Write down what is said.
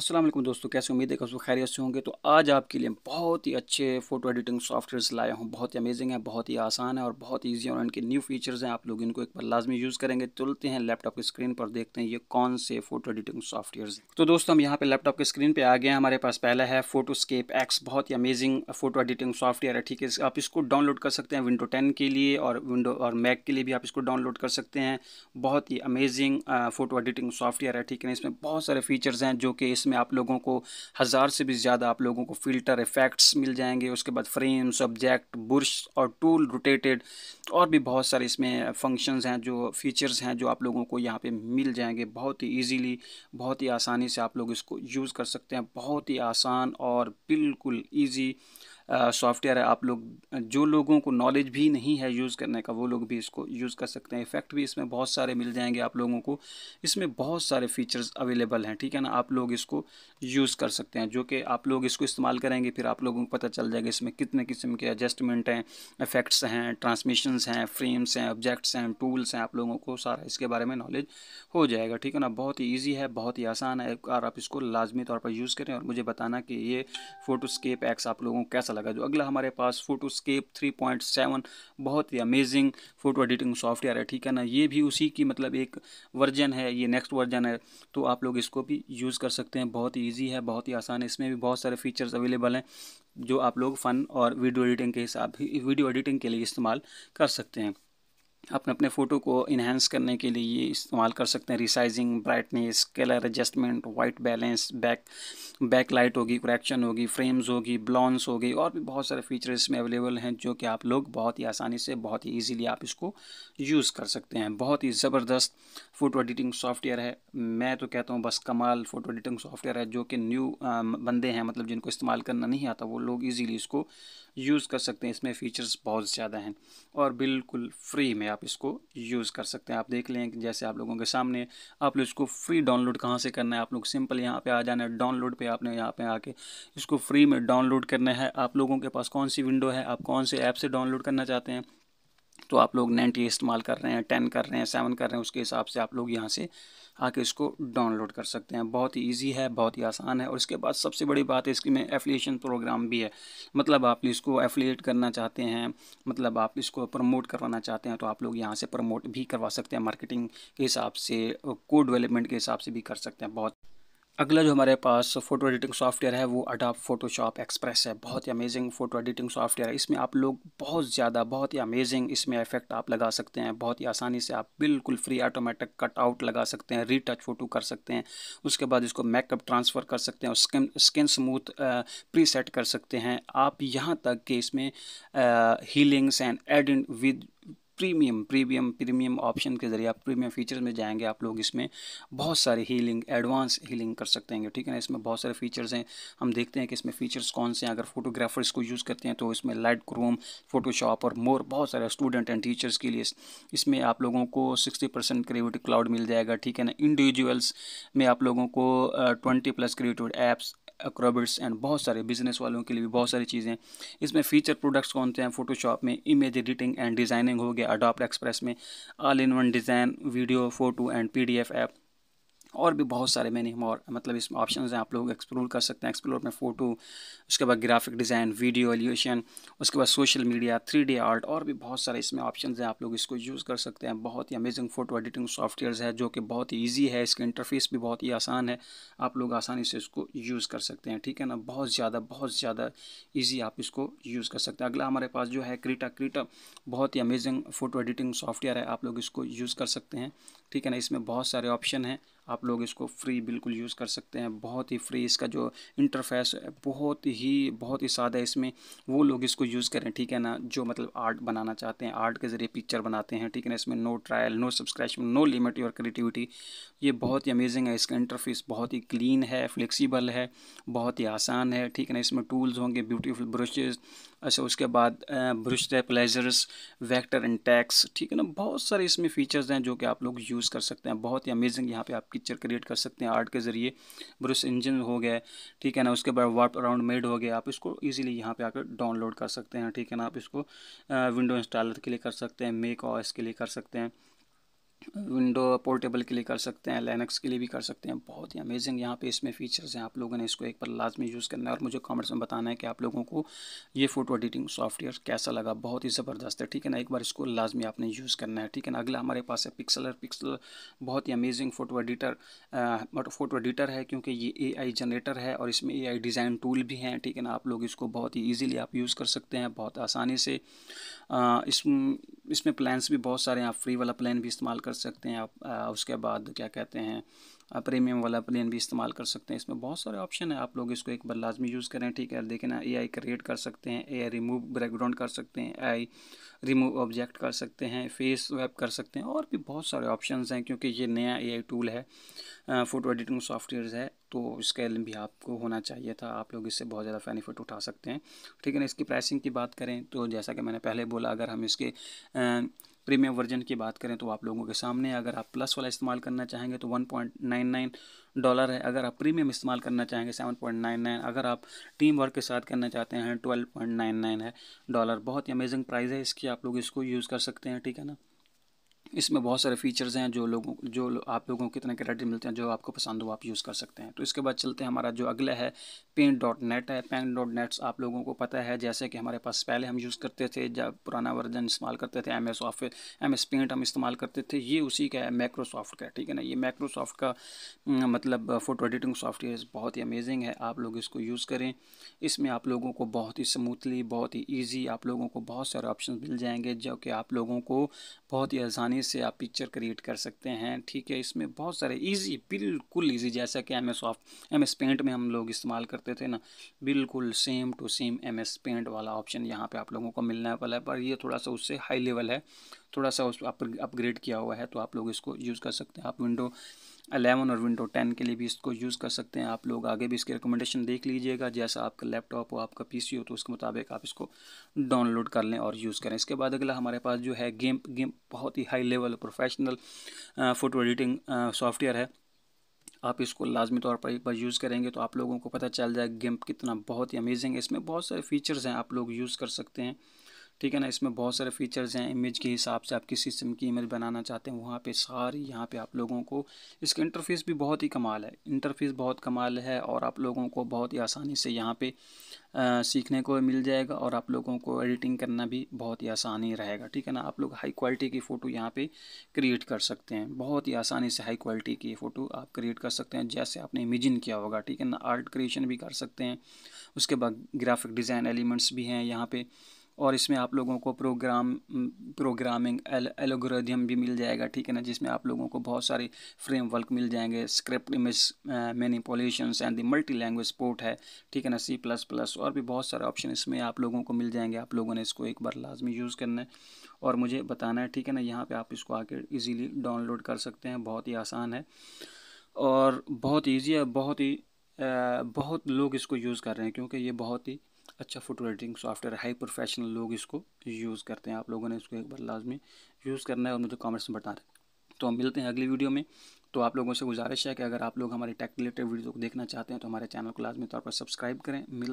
अस्सलाम वालेकुम दोस्तों कैसे उम्मीद है कि उसको खैरियत से होंगे तो आज आपके लिए बहुत ही अच्छे फ़ोटो एडिटिंग सॉफ्टवेयर्स लाया हूँ बहुत ही अमेजिंग है बहुत ही आसान है और बहुत ही ईजी और इनके न्यू फीचर्स हैं आप लोग इनको एक बार लाजमी यूज़ करेंगे तुलते हैं लैपटॉप की स्क्रीन पर देखते हैं ये कौन से फ़ोटो एडिटिंग सॉफ्टवेयर हैं तो दोस्तों हम यहाँ पर लैपटॉप की स्क्रीन पर आ गए हैं हमारे पास पहला है फोटोस्केप एक्स बहुत ही अमेजिंग फ़ोटो एडिटिंग सॉफ्टवेयर है ठीक है आप इसको डाउनलोड कर सकते हैं विंडो टेन के लिए और विंडो और मैक के लिए भी आप इसको डाउनलोड कर सकते हैं बहुत ही अमेजिंग फ़ोटो एडिटिंग सॉफ्टवेयर है ठीक है इसमें बहुत सारे फीचर्स हैं जो कि इसमें जिसमें आप लोगों को हज़ार से भी ज़्यादा आप लोगों को फ़िल्टर इफ़ेक्ट्स मिल जाएंगे उसके बाद फ्रेम सब्जेक्ट बुरश और टूल रोटेटेड और भी बहुत सारे इसमें फंक्शंस हैं जो फीचर्स हैं जो आप लोगों को यहाँ पे मिल जाएंगे बहुत ही इजीली बहुत ही आसानी से आप लोग इसको यूज़ कर सकते हैं बहुत ही आसान और बिल्कुल ईजी सॉफ्टवेयर है आप लोग जो लोगों को नॉलेज भी नहीं है यूज़ करने का वो लोग भी इसको यूज़ कर सकते हैं इफेक्ट भी इसमें बहुत सारे मिल जाएंगे आप लोगों को इसमें बहुत सारे फीचर्स अवेलेबल हैं ठीक है ना आप लोग इसको यूज़ कर सकते हैं जो कि आप लोग इसको इस्तेमाल करेंगे फिर आप लोगों को पता चल जाएगा इसमें कितने किस्म के एडजस्टमेंट हैं इफेक्ट्स हैं ट्रांसमिशंस हैं फ्रेम्स हैं ऑब्जेक्ट्स हैं टूल्स हैं आप लोगों को सारा इसके बारे में नॉलेज हो जाएगा ठीक है ना बहुत ही ईजी है बहुत ही आसान है और आप इसको लाजमी तौर पर यूज़ करें और मुझे बताना कि ये फ़ोटोस्केप एक्स आप लोगों को कैसा लगा जो अगला हमारे पास फोटोस्केप 3.7 बहुत ही अमेजिंग फ़ोटो एडिटिंग सॉफ्टवेयर है ठीक है ना ये भी उसी की मतलब एक वर्जन है ये नेक्स्ट वर्जन है तो आप लोग इसको भी यूज़ कर सकते हैं बहुत ही ईजी है बहुत ही आसान है इसमें भी बहुत सारे फीचर्स अवेलेबल हैं जो आप लोग फ़न और वीडियो एडिटिंग के हिसाब वीडियो एडिटिंग के लिए इस्तेमाल कर सकते हैं अपने अपने फ़ोटो को इन्हेंस करने के लिए ये इस्तेमाल कर सकते हैं resizing brightness colour adjustment white balance back back light होगी क्रैक्शन होगी फ्रेम्स होगी ब्लॉन्स होगी और भी बहुत सारे फीचर्स इसमें अवेलेबल हैं जो कि आप लोग बहुत ही आसानी से बहुत ही ईजिली आप इसको यूज़ कर सकते हैं बहुत ही ज़बरदस्त फ़ोटो एडिटिंग सॉफ्टवेयर है मैं तो कहता हूँ बस कमाल फ़ोटो एडिटिंग सॉफ्टवेयर है जो कि न्यू बंदे हैं मतलब जिनको इस्तेमाल करना नहीं आता वो लोग ईज़िली इसको यूज़ कर सकते हैं इसमें फ़ीचर्स बहुत ज़्यादा हैं और बिल्कुल फ्री में आप इसको यूज़ कर सकते हैं आप देख लें जैसे आप लोगों के सामने आप लोग इसको फ्री डाउनलोड कहाँ से करना है आप लोग सिंपल यहाँ पे आ जाना है डाउनलोड पे आपने यहाँ पे आके इसको फ्री में डाउनलोड करना है आप लोगों के पास कौन सी विंडो है आप कौन से ऐप से डाउनलोड करना चाहते हैं तो आप लोग नाइन्टी इस्तेमाल कर रहे हैं टेन कर रहे हैं सेवन कर रहे हैं उसके हिसाब से आप लोग यहाँ से आके इसको डाउनलोड कर सकते हैं बहुत ही ईजी है बहुत ही आसान है और इसके बाद सबसे बड़ी बात है इसकी में एफिलिएशन प्रोग्राम भी है मतलब आप इसको एफिलिएट करना चाहते हैं मतलब आप इसको प्रमोट करवाना चाहते हैं तो आप लोग यहाँ से प्रमोट भी करवा सकते हैं मार्केटिंग के हिसाब से को डेवलपमेंट के हिसाब से भी कर सकते हैं बहुत अगला जो हमारे पास फोटो एडिटिंग सॉफ्टवेयर है वो अडाप फोटोशॉप एक्सप्रेस है बहुत ही अमेजिंग फोटो एडिटिंग सॉफ्टवेयर है इसमें आप लोग बहुत ज़्यादा बहुत ही अमेजिंग इसमें इफेक्ट आप लगा सकते हैं बहुत ही आसानी से आप बिल्कुल फ्री ऑटोमेटिक कट आउट लगा सकते हैं रीटच फ़ोटो कर सकते हैं उसके बाद इसको मेकअप ट्रांसफ़र कर सकते हैं और skin skin smooth preset कर सकते हैं आप यहाँ तक कि इसमें healings and add with premium premium premium option के ज़रिए आप प्रीमियम फीचर्स में जाएंगे आप लोग इसमें बहुत सारे हीलिंग एडवांस हीलिंग कर सकते हैं ठीक है ना इसमें बहुत सारे फीचर्स हैं हम देखते हैं कि इसमें फीचर्स कौन से हैं अगर फोटोग्राफर्स को यूज़ करते हैं तो इसमें लाइट क्रोम फोटोशॉप और मोर बहुत सारे स्टूडेंट एंड टीचर्स के लिए इसमें आप लोगों को सिक्सटी परसेंट क्रिएटिव क्लाउड मिल जाएगा ठीक है ना इंडिविजुअल्स में आप लोगों को twenty plus creative apps Acrobats and बहुत सारे बिजनेस वालों के लिए भी बहुत सारी चीज़ें इसमें फीचर प्रोडक्ट्स कौन से हैं फोटोशॉप में इमेज एडिटिंग एंड डिज़ाइनिंग हो गया अडोप्ट एक्सप्रेस में all in one design video photo and P app और भी बहुत सारे मैंने और मतलब इसमें ऑप्शन हैं आप लोग एक्सप्लोर कर सकते हैं एक्सप्लोर में फ़ोटो उसके बाद ग्राफिक डिज़ाइन वीडियो एल्यूशन उसके बाद social media three D art और भी बहुत सारे इसमें ऑप्शन हैं आप लोग इसको यूज़ कर सकते हैं बहुत ही अमेजिंग फ़ोटो एडिटिंग सॉफ्टवेयर है जो कि बहुत ही ईजी है इसका इंटरफेस भी बहुत ही आसान है आप लोग आसानी से इसको यूज़ कर सकते हैं ठीक है ना बहुत ज़्यादा बहुत ज़्यादा ईजी आप इसको यूज़ कर सकते हैं अगला हमारे पास जो है क्रीटा क्रीटा बहुत ही अमेजिंग फ़ोटो एडिटिंग सॉफ्टवेयर है आप लोग इसको यूज़ कर सकते हैं ठीक है ना इसमें बहुत सारे ऑप्शन हैं आप लोग इसको फ्री बिल्कुल यूज़ कर सकते हैं बहुत ही फ्री इसका जो इंटरफेस बहुत ही बहुत ही सादा है इसमें वो लोग इसको यूज़ करें ठीक है ना जो मतलब आर्ट बनाना चाहते हैं आर्ट के ज़रिए पिक्चर बनाते हैं ठीक है ना इसमें no trial no subscription no limit your creativity ये बहुत ही अमेजिंग है इसका इंटरफेस बहुत ही क्लीन है फ्लेक्सीबल है बहुत ही आसान है ठीक है ना इसमें टूल्स होंगे ब्यूटीफुल ब्रशेज़ अच्छा उसके बाद brush stabilisers vector and text ठीक है ना बहुत सारे इसमें फ़ीचर्स हैं जो कि आप लोग यूज़ कर सकते हैं बहुत ही अमेजिंग यहाँ पर आपकी पिक्चर क्रिएट कर सकते हैं आर्ट के ज़रिए ब्रश इंजन हो गया ठीक है ना उसके बाद वार्प अराउंड मेड हो गया आप इसको ईजिली यहाँ पर आकर डाउनलोड कर सकते हैं ठीक है ना आप इसको विंडो इंस्टॉलर के लिए कर सकते हैं मेक ऑस के लिए कर सकते हैं विंडो पोर्टेबल के लिए कर सकते हैं लेनक्स के लिए भी कर सकते हैं बहुत ही अमेजिंग यहाँ पे इसमें फीचर्स हैं आप लोगों ने इसको एक बार लाजमी यूज़ करना है और मुझे कमेंट्स में बताना है कि आप लोगों को ये फ़ोटो एडिटिंग सॉफ्टवेयर कैसा लगा बहुत ही ज़बरदस्त है ठीक है ना एक बार इसको लाजमी आपने यूज़ करना है ठीक है ना अगला हमारे पास है पिक्सलर पिक्सल बहुत ही amazing photo editor photo editor है क्योंकि ये ए आई जनरेटर है और इसमें ए आई डिज़ाइन टूल भी हैं ठीक है ना आप लोग इसको बहुत ही ईजिली आप यूज़ कर सकते हैं बहुत आसानी से इस इसमें प्लान्स भी बहुत सारे हैं आप फ्री वाला प्लान भी इस्तेमाल कर कर सकते हैं आप उसके बाद क्या कहते हैं प्रीमियम वाला प्लान भी इस्तेमाल कर सकते हैं इसमें बहुत सारे ऑप्शन है आप लोग इसको एक बार लाजमी यूज़ करें ठीक है देखें ना ए आई क्रिएट कर सकते हैं ए आई रिमूव बैकग्राउंड कर सकते हैं ए आई रिमूव ऑब्जेक्ट कर सकते हैं फेस वेब कर सकते हैं और भी बहुत सारे ऑप्शन हैं क्योंकि ये नया ए आई टूल है फ़ोटो एडिटिंग सॉफ्टवेयर है तो इसका इलम भी आपको होना चाहिए था आप लोग इससे बहुत ज़्यादा बेनिफिट उठा सकते हैं ठीक है ना इसकी प्राइसिंग की बात करें तो जैसा कि मैंने पहले बोला अगर हम इसके आ, प्रीमियम वर्जन की बात करें तो आप लोगों के सामने अगर आप प्लस वाला इस्तेमाल करना चाहेंगे तो 1.99 डॉलर है अगर आप प्रीमियम इस्तेमाल करना चाहेंगे 7.99 अगर आप टीम वर्क के साथ करना चाहते हैं 12.99 है डॉलर बहुत ही अमेजिंग प्राइस है इसकी आप लोग इसको यूज़ कर सकते हैं ठीक है ना इसमें बहुत सारे फीचर्स हैं जो लोगों जो आप लोगों को कितने क्रेडिट मिलते हैं जो आपको पसंद हो आप यूज़ कर सकते हैं तो इसके बाद चलते हैं हमारा जो अगला है पेंट डॉट नेट है पेंट डॉट नेट्स आप लोगों को पता है जैसे कि हमारे पास पहले हम यूज़ करते थे जब पुराना वर्जन इस्तेमाल करते थे M S office M S paint हम इस्तेमाल करते थे ये उसी का है माइक्रोसॉफ्ट का ठीक है ना ये माइक्रोसॉफ्ट का मतलब फ़ोटो एडिटिंग सॉफ्टवेयर बहुत ही अमेजिंग है आप लोग इसको यूज़ करें इसमें आप लोगों को बहुत ही स्मूथली बहुत ही ईजी आप लोगों को बहुत सारे ऑप्शन मिल जाएंगे जो कि आप लोगों को बहुत ही आसानी आसानी से आप पिक्चर क्रिएट कर सकते हैं ठीक है इसमें बहुत सारे इजी बिल्कुल इजी जैसा कि M S off M S paint में हम लोग इस्तेमाल करते थे ना बिल्कुल same to same M S paint वाला ऑप्शन यहाँ पे आप लोगों को मिलने वाला है पर ये थोड़ा सा उससे हाई लेवल है थोड़ा सा उस अपग्रेड किया हुआ है तो आप लोग इसको यूज़ कर सकते हैं आप विंडो अलेवन और विंडो टेन के लिए भी इसको यूज़ कर सकते हैं आप लोग आगे भी इसके रिकमेंडेशन देख लीजिएगा जैसा आपका लैपटॉप हो आपका पीसी हो तो उसके मुताबिक आप इसको डाउनलोड कर लें और यूज़ करें इसके बाद अगला हमारे पास जो है गेम गेम बहुत ही high level professional photo editing software है आप इसको लाजमी तौर पर एक बार यूज़ करेंगे तो आप लोगों को पता चल जाएगा गेम कितना बहुत ही अमेजिंग है इसमें बहुत सारे फीचर्स हैं आप लोग यूज़ कर सकते हैं ठीक है ना इसमें बहुत सारे फीचर्स हैं इमेज के हिसाब से आप किस सिस्टम की इमेज बनाना चाहते हैं वहाँ पे सारी यहाँ पे आप लोगों को इसका इंटरफेस भी बहुत ही कमाल है इंटरफेस बहुत कमाल है और आप लोगों को बहुत ही आसानी से यहाँ पे आ, सीखने को मिल जाएगा और आप लोगों को एडिटिंग करना भी बहुत ही आसानी रहेगा ठीक है ना आप लोग हाई क्वालिटी की फ़ोटो यहाँ पे क्रिएट कर सकते हैं बहुत ही आसानी से हाई क्वालिटी की फ़ोटो आप क्रिएट कर सकते हैं जैसे आपने इमेजिन किया होगा ठीक है ना आर्ट क्रिएशन भी कर सकते हैं उसके बाद ग्राफिक डिज़ाइन एलिमेंट्स भी हैं यहाँ पर और इसमें आप लोगों को प्रोग्राम प्रोग्रामिंग एलोग्रोधियम भी मिल जाएगा ठीक है ना जिसमें आप लोगों को बहुत सारे फ्रेमवर्क मिल जाएंगे script image manipulations and the multi language port है ठीक है ना सी प्लस प्लस और भी बहुत सारे ऑप्शन इसमें आप लोगों को मिल जाएंगे आप लोगों ने इसको एक बार लाजमी यूज़ करना है और मुझे बताना है ठीक है ना यहाँ पर आप इसको आके ईज़िली डाउनलोड कर सकते हैं बहुत ही आसान है और बहुत ईजी है बहुत ही बहुत लोग इसको यूज़ कर रहे हैं क्योंकि ये बहुत ही अच्छा photo editing software high professional लोग इसको यूज़ करते हैं आप लोगों ने इसको एक बार लाजमी यूज़ करना है और मुझे कॉमेंट्स में बता दें तो हम मिलते हैं अगली वीडियो में तो आप लोगों से गुजारिश है कि अगर आप लोग हमारे टेक रिलेटेड वीडियो को देखना चाहते हैं तो हमारे चैनल को लाजमी तौर पर सब्सक्राइब करें मिल